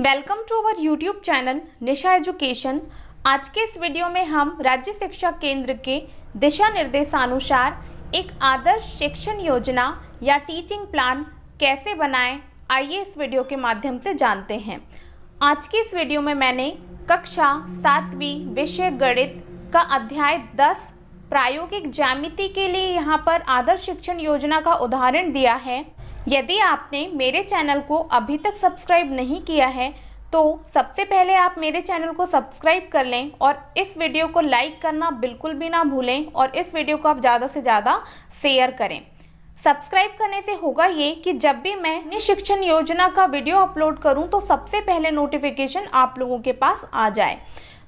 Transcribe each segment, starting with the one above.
welcome to our YouTube channel Nisha education आज के इस वीडियो में हम राज्य शिक्षा केंद्र के दिशा निर्देशानुसार एक आदर्श शिक्षण योजना या टीचिंग प्लान कैसे बनाएं आइए इस वीडियो के माध्यम से जानते हैं आज के इस वीडियो में मैंने कक्षा सातवीं विषय गणित का अध्याय दस प्रायोगिक जामिति के लिए यहाँ पर आदर्श शिक्षण योजना का उदाहरण दिया है यदि आपने मेरे चैनल को अभी तक सब्सक्राइब नहीं किया है तो सबसे पहले आप मेरे चैनल को सब्सक्राइब कर लें और इस वीडियो को लाइक करना बिल्कुल भी ना भूलें और इस वीडियो को आप ज़्यादा से ज़्यादा शेयर करें सब्सक्राइब करने से होगा ये कि जब भी मैं शिक्षण योजना का वीडियो अपलोड करूं तो सबसे पहले नोटिफिकेशन आप लोगों के पास आ जाए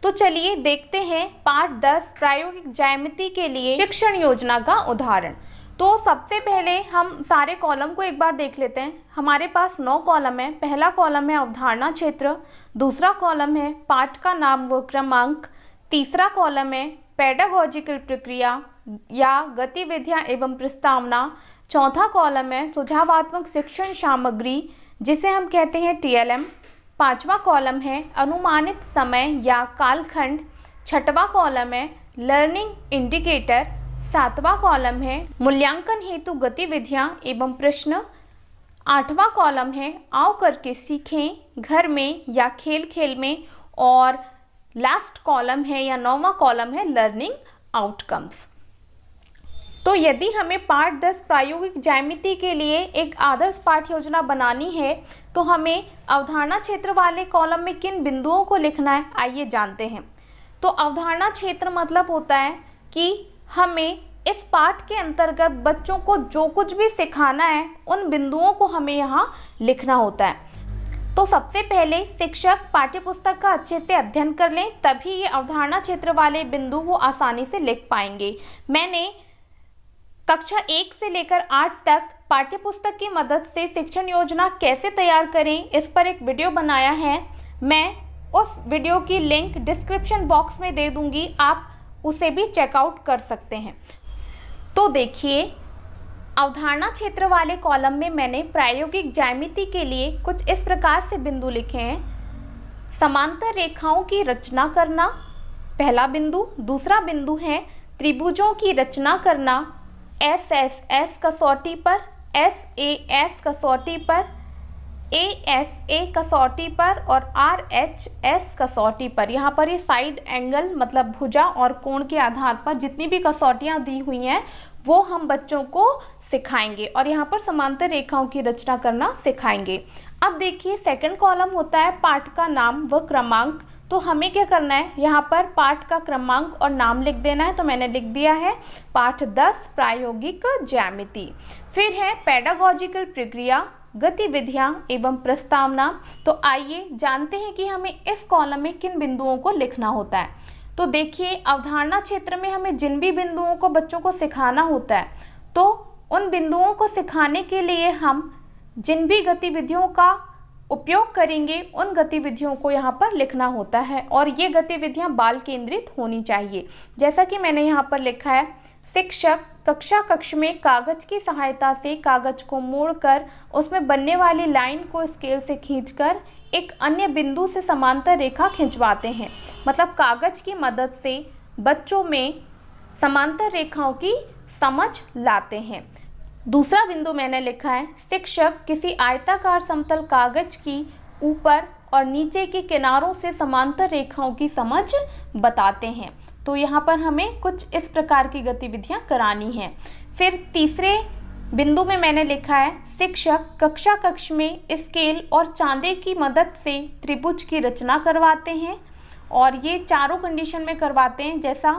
तो चलिए देखते हैं पार्ट दस प्रायोगिक ज्यामिति के लिए शिक्षण योजना का उदाहरण तो सबसे पहले हम सारे कॉलम को एक बार देख लेते हैं हमारे पास नौ कॉलम है पहला कॉलम है अवधारणा क्षेत्र दूसरा कॉलम है पाठ का नाम व क्रमांक तीसरा कॉलम है पेडागोजिकल प्रक्रिया या गतिविधियां एवं प्रस्तावना चौथा कॉलम है सुझावात्मक शिक्षण सामग्री जिसे हम कहते हैं टीएलएम पांचवा कॉलम है अनुमानित समय या कालखंड छठवा कॉलम है लर्निंग इंडिकेटर सातवां कॉलम है मूल्यांकन हेतु गतिविधियां एवं प्रश्न आठवां कॉलम है आओ करके सीखें घर में या खेल खेल में और लास्ट कॉलम है या नौवा कॉलम है लर्निंग आउटकम्स तो यदि हमें पार्ट दस प्रायोगिक जैमिति के लिए एक आदर्श पाठ योजना बनानी है तो हमें अवधारणा क्षेत्र वाले कॉलम में किन बिंदुओं को लिखना है आइए जानते हैं तो अवधारणा क्षेत्र मतलब होता है कि हमें इस पाठ के अंतर्गत बच्चों को जो कुछ भी सिखाना है उन बिंदुओं को हमें यहाँ लिखना होता है तो सबसे पहले शिक्षक पाठ्यपुस्तक का अच्छे से अध्ययन कर लें तभी ये अवधारणा क्षेत्र वाले बिंदु वो आसानी से लिख पाएंगे मैंने कक्षा एक से लेकर आठ तक पाठ्यपुस्तक की मदद से शिक्षण योजना कैसे तैयार करें इस पर एक वीडियो बनाया है मैं उस वीडियो की लिंक डिस्क्रिप्शन बॉक्स में दे दूंगी आप उसे भी चेकआउट कर सकते हैं तो देखिए अवधारणा क्षेत्र वाले कॉलम में मैंने प्रायोगिक जैमिति के लिए कुछ इस प्रकार से बिंदु लिखे हैं समांतर रेखाओं की रचना करना पहला बिंदु दूसरा बिंदु है त्रिभुजों की रचना करना एस एस एस कसौटी पर एस ए एस कसौटी पर ए एस ए कसौटी पर और आर एच एस कसौटी पर यहाँ पर ये साइड एंगल मतलब भुजा और कोण के आधार पर जितनी भी कसौटियाँ दी हुई हैं वो हम बच्चों को सिखाएंगे और यहाँ पर समांतर रेखाओं की रचना करना सिखाएंगे अब देखिए सेकंड कॉलम होता है पाठ का नाम व क्रमांक तो हमें क्या करना है यहाँ पर पाठ का क्रमांक और नाम लिख देना है तो मैंने लिख दिया है पाठ दस प्रायोगिक ज्यामिति फिर है पैडागोजिकल प्रक्रिया गतिविधियां एवं प्रस्तावना तो आइए जानते हैं कि हमें इस कॉलम में किन बिंदुओं को लिखना होता है तो देखिए अवधारणा क्षेत्र में हमें जिन भी बिंदुओं को बच्चों को सिखाना होता है तो उन बिंदुओं को सिखाने के लिए हम जिन भी गतिविधियों का उपयोग करेंगे उन गतिविधियों को यहाँ पर लिखना होता है और ये गतिविधियाँ बाल केंद्रित होनी चाहिए जैसा कि मैंने यहाँ पर लिखा है शिक्षक कक्षा कक्ष में कागज की सहायता से कागज को मोड़कर उसमें बनने वाली लाइन को स्केल से खींचकर एक अन्य बिंदु से समांतर रेखा खिंचवाते हैं मतलब कागज की मदद से बच्चों में समांतर रेखाओं की समझ लाते हैं दूसरा बिंदु मैंने लिखा है शिक्षक किसी आयताकार समतल कागज की ऊपर और नीचे के किनारों से समांतर रेखाओं की समझ बताते हैं तो यहाँ पर हमें कुछ इस प्रकार की गतिविधियाँ करानी हैं फिर तीसरे बिंदु में मैंने लिखा है शिक्षक कक्षा कक्ष में स्केल और चांदे की मदद से त्रिभुज की रचना करवाते हैं और ये चारों कंडीशन में करवाते हैं जैसा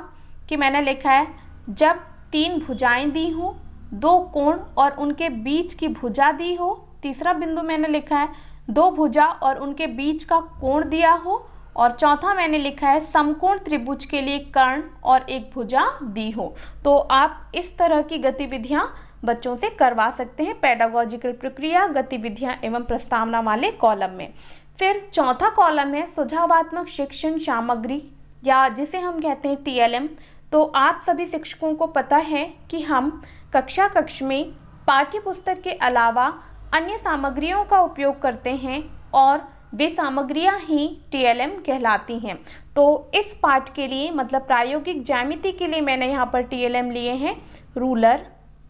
कि मैंने लिखा है जब तीन भुजाएं दी हों दो कोण और उनके बीच की भुजा दी हो तीसरा बिंदु मैंने लिखा है दो भुजा और उनके बीच का कोण दिया हो और चौथा मैंने लिखा है समकोण त्रिभुज के लिए कर्ण और एक भुजा दी हो तो आप इस तरह की गतिविधियां बच्चों से करवा सकते हैं पेडागोजिकल प्रक्रिया गतिविधियां एवं प्रस्तावना वाले कॉलम में फिर चौथा कॉलम है सुझावात्मक शिक्षण सामग्री या जिसे हम कहते हैं टी तो आप सभी शिक्षकों को पता है कि हम कक्षा कक्ष में पाठ्य पुस्तक के अलावा अन्य सामग्रियों का उपयोग करते हैं और वे सामग्रियां ही टीएलएम कहलाती हैं तो इस पार्ट के लिए मतलब प्रायोगिक जैमिति के लिए मैंने यहाँ पर टीएलएम लिए हैं रूलर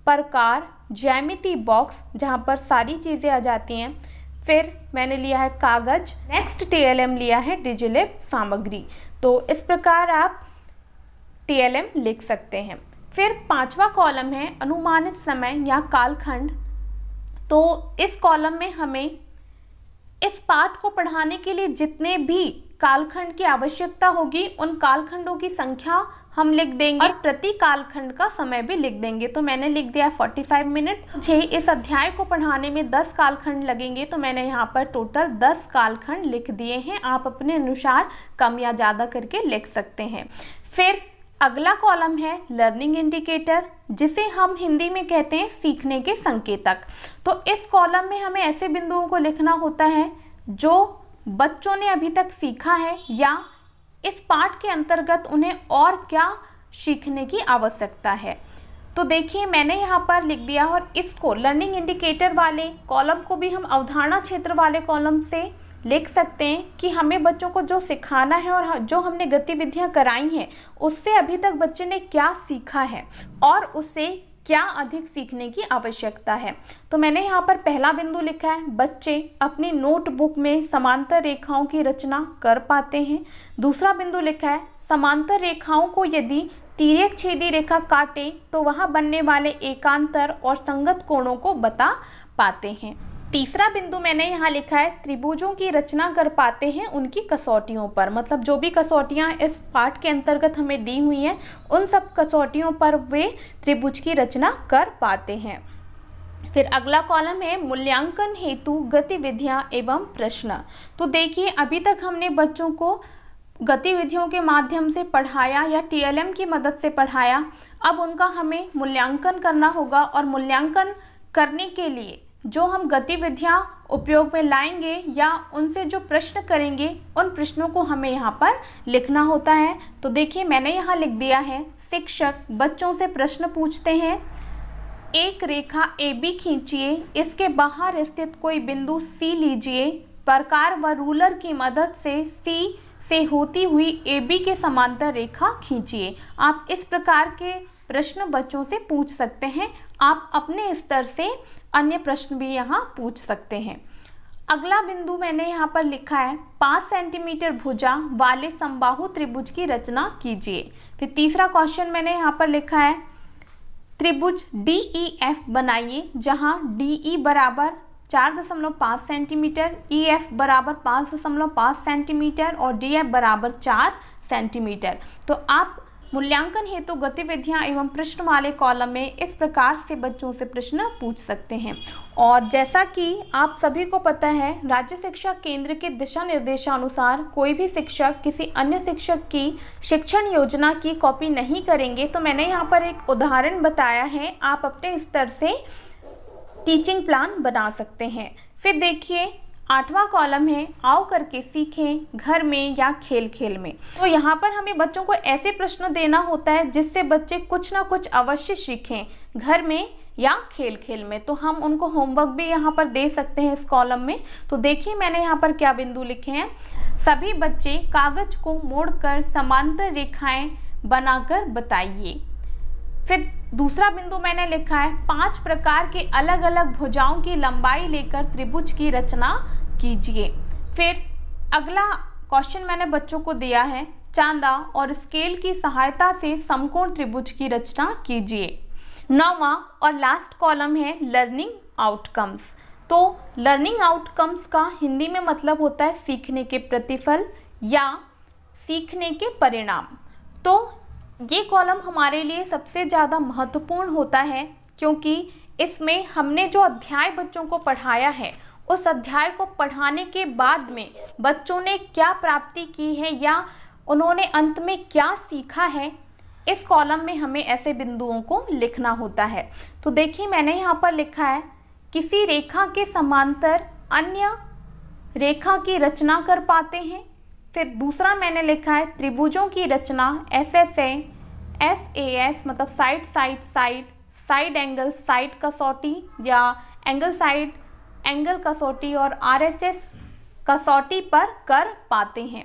प्रकार जैमिति बॉक्स जहाँ पर सारी चीज़ें आ जाती हैं फिर मैंने लिया है कागज नेक्स्ट टीएलएम लिया है डिजिलेब सामग्री तो इस प्रकार आप टीएलएम लिख सकते हैं फिर पांचवा कॉलम है अनुमानित समय या कालखंड तो इस कॉलम में हमें इस पाठ को पढ़ाने के लिए जितने भी कालखंड की आवश्यकता होगी उन कालखंडों की संख्या हम लिख देंगे और प्रति कालखंड का समय भी लिख देंगे तो मैंने लिख दिया 45 मिनट छह इस अध्याय को पढ़ाने में 10 कालखंड लगेंगे तो मैंने यहाँ पर टोटल 10 कालखंड लिख दिए हैं आप अपने अनुसार कम या ज़्यादा करके लिख सकते हैं फिर अगला कॉलम है लर्निंग इंडिकेटर जिसे हम हिंदी में कहते हैं सीखने के संकेतक तो इस कॉलम में हमें ऐसे बिंदुओं को लिखना होता है जो बच्चों ने अभी तक सीखा है या इस पाठ के अंतर्गत उन्हें और क्या सीखने की आवश्यकता है तो देखिए मैंने यहाँ पर लिख दिया और इसको लर्निंग इंडिकेटर वाले कॉलम को भी हम अवधारणा क्षेत्र वाले कॉलम से लिख सकते हैं कि हमें बच्चों को जो सिखाना है और जो हमने गतिविधियां कराई हैं उससे अभी तक बच्चे ने क्या सीखा है और उसे क्या अधिक सीखने की आवश्यकता है तो मैंने यहाँ पर पहला बिंदु लिखा है बच्चे अपनी नोटबुक में समांतर रेखाओं की रचना कर पाते हैं दूसरा बिंदु लिखा है समांतर रेखाओं को यदि तीर्यक छेदी रेखा काटे तो वहाँ बनने वाले एकांतर और संगत कोणों को बता पाते हैं तीसरा बिंदु मैंने यहाँ लिखा है त्रिभुजों की रचना कर पाते हैं उनकी कसौटियों पर मतलब जो भी कसौटियाँ इस पाठ के अंतर्गत हमें दी हुई हैं उन सब कसौटियों पर वे त्रिभुज की रचना कर पाते हैं फिर अगला कॉलम है मूल्यांकन हेतु गतिविधियाँ एवं प्रश्न तो देखिए अभी तक हमने बच्चों को गतिविधियों के माध्यम से पढ़ाया या एम की मदद से पढ़ाया अब उनका हमें मूल्यांकन करना होगा और मूल्यांकन करने के लिए जो हम गतिविधियाँ उपयोग में लाएंगे या उनसे जो प्रश्न करेंगे उन प्रश्नों को हमें यहाँ पर लिखना होता है तो देखिए मैंने यहाँ लिख दिया है शिक्षक बच्चों से प्रश्न पूछते हैं एक रेखा ए बी खींचिए इसके बाहर स्थित कोई बिंदु सी लीजिए प्रकार व रूलर की मदद से सी से होती हुई ए बी के समांतर रेखा खींचिए आप इस प्रकार के प्रश्न बच्चों से पूछ सकते हैं आप अपने स्तर से अन्य प्रश्न भी यहाँ पूछ सकते हैं अगला बिंदु मैंने यहाँ पर लिखा है पाँच सेंटीमीटर भुजा वाले समबाहु त्रिभुज की रचना कीजिए फिर तीसरा क्वेश्चन मैंने यहाँ पर लिखा है त्रिभुज डी ई एफ बनाइए जहाँ डी ई e बराबर चार दशमलव पाँच सेंटीमीटर ई e एफ बराबर पाँच दशमलव पाँच सेंटीमीटर और डी एफ बराबर चार सेंटीमीटर तो आप मूल्यांकन हेतु तो गतिविधियां एवं प्रश्न वाले कॉलम में इस प्रकार से बच्चों से प्रश्न पूछ सकते हैं और जैसा कि आप सभी को पता है राज्य शिक्षा केंद्र के दिशा निर्देशानुसार कोई भी शिक्षक किसी अन्य शिक्षक की शिक्षण योजना की कॉपी नहीं करेंगे तो मैंने यहाँ पर एक उदाहरण बताया है आप अपने स्तर से टीचिंग प्लान बना सकते हैं फिर देखिए आठवां कॉलम है आओ करके सीखें घर में या खेल खेल में तो यहाँ पर हमें बच्चों को ऐसे प्रश्न देना होता है जिससे बच्चे कुछ ना कुछ अवश्य सीखें घर में या खेल खेल में तो हम उनको होमवर्क भी यहाँ पर दे सकते हैं इस कॉलम में तो देखिए मैंने यहाँ पर क्या बिंदु लिखे हैं सभी बच्चे कागज को मोड़कर समांतर रेखाएं बनाकर बताइए फिर दूसरा बिंदु मैंने लिखा है पांच प्रकार के अलग अलग भुजाओं की लंबाई लेकर त्रिभुज की रचना कीजिए फिर अगला क्वेश्चन मैंने बच्चों को दिया है चांदा और स्केल की सहायता से समकोण त्रिभुज की रचना कीजिए नौवा और लास्ट कॉलम है लर्निंग आउटकम्स तो लर्निंग आउटकम्स का हिंदी में मतलब होता है सीखने के प्रतिफल या सीखने के परिणाम तो ये कॉलम हमारे लिए सबसे ज़्यादा महत्वपूर्ण होता है क्योंकि इसमें हमने जो अध्याय बच्चों को पढ़ाया है उस अध्याय को पढ़ाने के बाद में बच्चों ने क्या प्राप्ति की है या उन्होंने अंत में क्या सीखा है इस कॉलम में हमें ऐसे बिंदुओं को लिखना होता है तो देखिए मैंने यहाँ पर लिखा है किसी रेखा के समांतर अन्य रेखा की रचना कर पाते हैं फिर दूसरा मैंने लिखा है त्रिभुजों की रचना S S A S A S मतलब side side side side angle side कसौटी या एंगल साइड एंगल कसौटी और आरएचएस कसौटी पर कर पाते हैं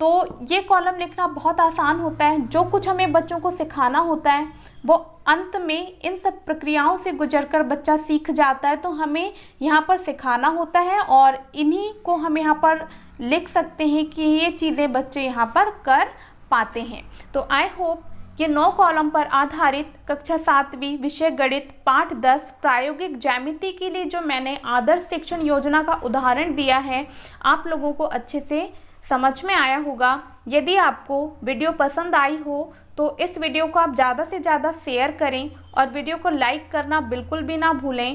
तो ये कॉलम लिखना बहुत आसान होता है जो कुछ हमें बच्चों को सिखाना होता है वो अंत में इन सब प्रक्रियाओं से गुजर कर बच्चा सीख जाता है तो हमें यहाँ पर सिखाना होता है और इन्हीं को हम यहाँ पर लिख सकते हैं कि ये चीज़ें बच्चे यहाँ पर कर पाते हैं तो आई होप ये नौ कॉलम पर आधारित कक्षा सातवीं विषय गणित पाठ दस प्रायोगिक जैमिति के लिए जो मैंने आदर्श शिक्षण योजना का उदाहरण दिया है आप लोगों को अच्छे से समझ में आया होगा यदि आपको वीडियो पसंद आई हो तो इस वीडियो को आप ज़्यादा से ज़्यादा शेयर करें और वीडियो को लाइक करना बिल्कुल भी ना भूलें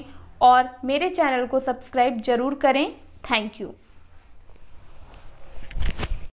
और मेरे चैनल को सब्सक्राइब जरूर करें थैंक यू